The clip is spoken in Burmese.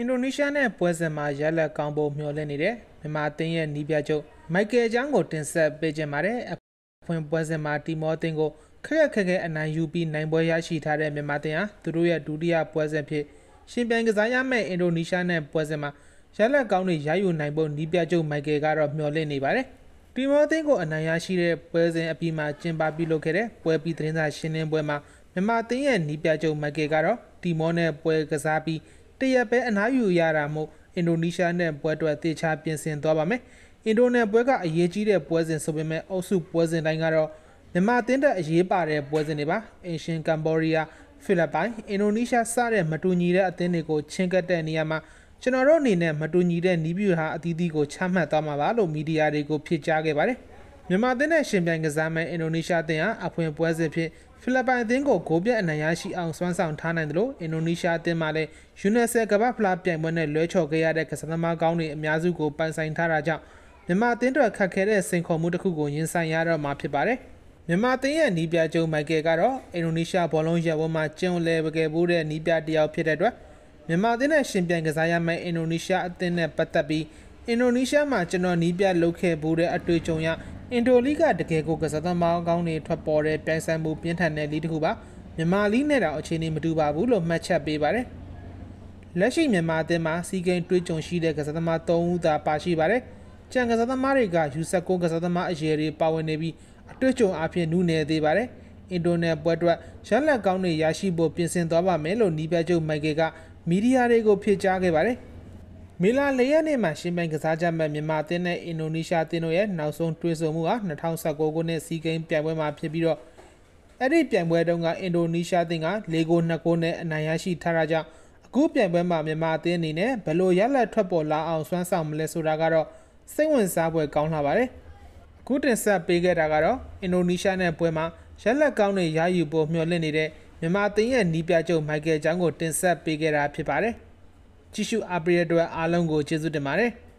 အင်ဒိုနီးရှားနဲ့ပွဲစဉ်မှာရလက်ကောင်းဖို့မျှော်လင့်နေတဲ့မြန်မာအသင်းရဲ့နီးပြချုပ်မိုက်ကယ်ချောင်းကိုတင်ဆက်ပေးခြင်းပါတယ်အဖွင့်ပွဲစဉ်မှာတီမောအသင်းကိုခက်ခက်ခဲခဲအနိုင်ယူပြီးနိုင်ပွဲရရှိထားတဲ့မြန်မာအသင်းဟာသူတို့ရဲ့ဒုတိယပွဲစဉ်ဖြစ်ရှင်ပြိုင်ကစားရမယ့်အင်ဒိုနီးရှားနဲ့ပွဲစဉ်မှာရလက်ကောင်းတွေရယူနိုင်ဖို့နီးပြချုပ်မိုက်ကယ်ကတော့မျှော်လင့်နေပါတယ်တီမောအသင်းကိုအနိုင်ရရှိတဲ့ပွဲစဉ်အပြီးမှာကျင်းပပြုလုပ်ခဲ့တဲ့ပွဲပြီးသတင်းစာရှင်းလင်းပွဲမှာမြန်မာအသင်းရဲ့နီးပြချုပ်မိုက်ကယ်ကတော့တီမောနဲ့ပွဲကစားပြီးတရက်ပဲအနားယူရတာမို့အင်ဒိုနီးရှားနဲ့ပွဲအတွက်သေချာပြင်ဆင်သွားပါမယ်။အင်ဒိုနဲ့ပွဲကအရေးကြီးတဲ့ပွဲစဉ်ဆိုပေမဲ့အောက်စုပွဲစဉ်တိုင်းကတော့မြန်မာအသင်းတဲ့အရေးပါတဲ့ပွဲစဉ်တွေပါ။အင်ရှင်ကမ်ဘောဒီးယားဖိလစ်ပိုင်အင်ဒိုနီးရှားစတဲ့မတူညီတဲ့အသင်းတွေကိုချင်းကပ်တဲ့နေရာမှာကျွန်တော်တို့အနေနဲ့မတူညီတဲ့နည်းဗျူဟာအသီးသီးကိုချမှတ်သွားမှာပါလို့မီဒီယာတွေကိုဖိတ်ကြားခဲ့ပါတယ်။မြန်မာအသင်းနဲ့ရှင်ပြိုင်ကစားမယ့်အင်ဒိုနီးရှားအသင်းဟာအဖွင့်ပွဲစဉ်ဖြင့်ဖိလစ်ပိုင်အသင်းကိုဂိုးပြတ်အနိုင်ရရှိအောင်စွမ်းဆောင်ထားနိုင်တယ်လို့အင်ဒိုနီးရှားအသင်းမှလည်း UNICEF ကမ္ဘာ့ဖလားပြိုင်ပွဲနဲ့လွဲချော်ခဲ့ရတဲ့ကစားသမားကောင်းတွေအများစုကိုပိုင်ဆိုင်ထားတာကြောင့်မြန်မာအသင်းတို့ခက်ခဲတဲ့စိန်ခေါ်မှုတစ်ခုကိုရင်ဆိုင်ရတော့မှာဖြစ်ပါတယ်။မြန်မာအသင်းရဲ့နီးပြကျုံမိုက်ကယ်ကတော့အင်ဒိုနီးရှားဘောလုံးရပ်ဝန်းမှာကျင်းလဲပကယ်ပိုးတဲ့နီးပြတယောက်ဖြစ်တဲ့အတွက်မြန်မာအသင်းနဲ့ရှင်ပြိုင်ကစားရမယ့်အင်ဒိုနီးရှားအသင်းနဲ့ပတ်သက်ပြီးအင်ဒိုနီးရှားမှာကျွန်တော်နီးပြလုခဲ့ပိုးတဲ့အတွေ့အကြုံရအင်ဒိုလီကတကယ်ကိုကစားသမားကောင်းတွေထွက်ပေါ်တဲ့ပြိုင်ဆိုင်မှုပြင်းထန်တဲ့လီးတစ်ခုပါမြန်မာလီးနဲ့တောင်အခြေအနေမတူပါဘူးလို့မှတ်ချက်ပေးပါတယ်လက်ရှိမြန်မာအသင်းမှာစီဂိမ်းတွေးကြုံရှိတဲ့ကစားသမား၃ဦးသာပါရှိပါတယ်ကြံကစားသမားတွေကယူဆက်ကိုကစားသမားအရေတွေပါဝင်နေပြီးအတွေ့အကြုံအဖြစ်နုနယ်သေးပါတယ်အင်ဒိုနယ်ပွဲအတွက်ရလက်ကောင်းတွေရရှိဖို့ပြင်ဆင်သွားပါမယ်လို့နီးပြချုပ်မိုက်ကယ်ကမီဒီယာတွေကိုဖြေကြားခဲ့ပါတယ်။မေလာ၄ရက်နေ့မှာရှင်ပိုင်ကစားကြမဲ့မြန်မာအသင်းနဲ့အင်ဒိုနီးရှားအသင်းတို့ရဲ့နောက်ဆုံးတွေ့ဆုံမှုဟာ2019ခုနှစ်စီးကိန်းပြိုင်ပွဲမှာဖြစ်ပြီးတော့အဲ့ဒီပြိုင်ပွဲတုန်းကအင်ဒိုနီးရှားအသင်းက၄ဂိုး2ဂိုးနဲ့အနိုင်ရရှိထားတာကြောင့်အခုပြိုင်ပွဲမှာမြန်မာအသင်းအနေနဲ့ဘယ်လိုရလဒ်ထွက်ပေါ်လာအောင်စွမ်းဆောင်မလဲဆိုတာကတော့စိတ်ဝင်စားဖွယ်ကောင်းလာပါတယ်။အခုတင်ဆက်ပေးခဲ့တာကတော့အင်ဒိုနီးရှားနဲ့ပွဲမှာရလဒ်ကောင်းတွေရယူဖို့မျှော်လင့်နေတဲ့မြန်မာအသင်းရဲ့နီးပြချုပ်မိုက်ကယ်ကျောင်းကိုတင်ဆက်ပေးခဲ့တာဖြစ်ပါတယ်။ကြည့်ရှုအားပေးတဲ့အတွက်အားလုံးကိုကျေးဇူးတင်ပါတယ်။